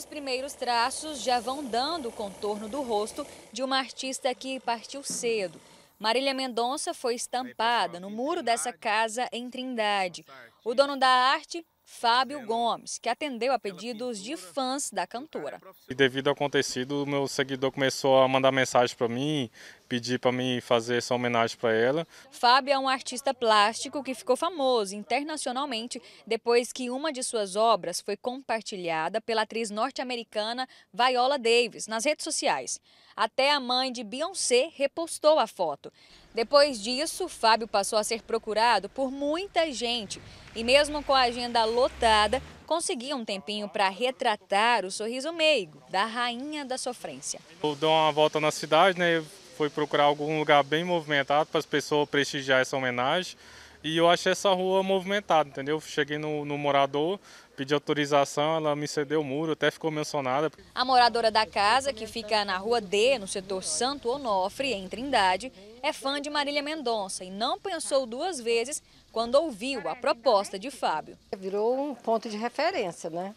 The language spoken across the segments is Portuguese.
Os primeiros traços já vão dando o contorno do rosto de uma artista que partiu cedo. Marília Mendonça foi estampada no muro dessa casa em Trindade. O dono da arte, Fábio Gomes, que atendeu a pedidos de fãs da cantora. E devido ao acontecido, meu seguidor começou a mandar mensagem para mim, pedir para mim fazer essa homenagem para ela. Fábio é um artista plástico que ficou famoso internacionalmente depois que uma de suas obras foi compartilhada pela atriz norte-americana Viola Davis nas redes sociais. Até a mãe de Beyoncé repostou a foto. Depois disso, Fábio passou a ser procurado por muita gente e, mesmo com a agenda lotada, conseguia um tempinho para retratar o sorriso meigo da rainha da sofrência. Eu dou uma volta na cidade, né? foi procurar algum lugar bem movimentado para as pessoas prestigiar essa homenagem. E eu achei essa rua movimentada, entendeu? Cheguei no, no morador, pedi autorização, ela me cedeu o muro, até ficou mencionada. A moradora da casa, que fica na rua D, no setor Santo Onofre, em Trindade, é fã de Marília Mendonça e não pensou duas vezes quando ouviu a proposta de Fábio. Virou um ponto de referência, né?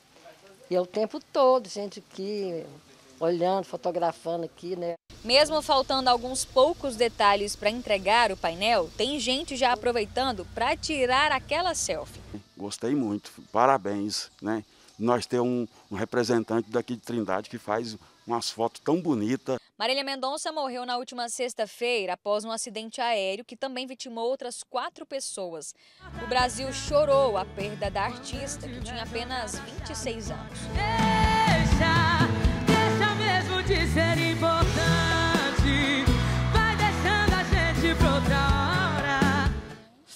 E é o tempo todo, gente aqui, olhando, fotografando aqui, né? Mesmo faltando alguns poucos detalhes para entregar o painel, tem gente já aproveitando para tirar aquela selfie. Gostei muito, parabéns, né? Nós temos um, um representante daqui de Trindade que faz umas fotos tão bonitas. Marília Mendonça morreu na última sexta-feira após um acidente aéreo que também vitimou outras quatro pessoas. O Brasil chorou a perda da artista, que tinha apenas 26 anos.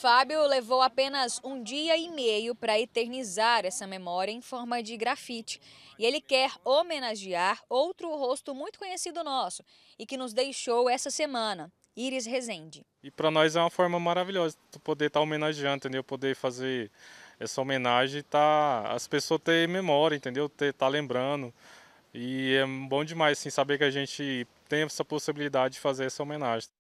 Fábio levou apenas um dia e meio para eternizar essa memória em forma de grafite. E ele quer homenagear outro rosto muito conhecido nosso e que nos deixou essa semana, Iris Rezende. E para nós é uma forma maravilhosa de poder estar tá homenageando, entendeu? Poder fazer essa homenagem, tá as pessoas terem memória, entendeu? tá lembrando. E é bom demais assim saber que a gente tem essa possibilidade de fazer essa homenagem.